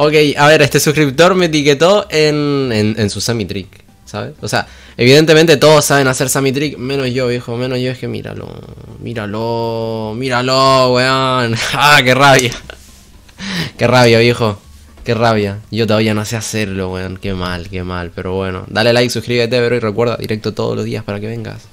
ok, a ver, este suscriptor me etiquetó en, su Sammy Trick, ¿sabes? O sea, evidentemente todos saben hacer Sammy Trick, menos yo, viejo, menos yo, es que míralo, míralo, míralo, weón. ¡Ah, qué rabia! qué rabia, viejo. Qué rabia. Yo todavía no sé hacerlo, weón. Qué mal, qué mal. Pero bueno, dale like, suscríbete, pero y recuerda, directo todos los días para que vengas.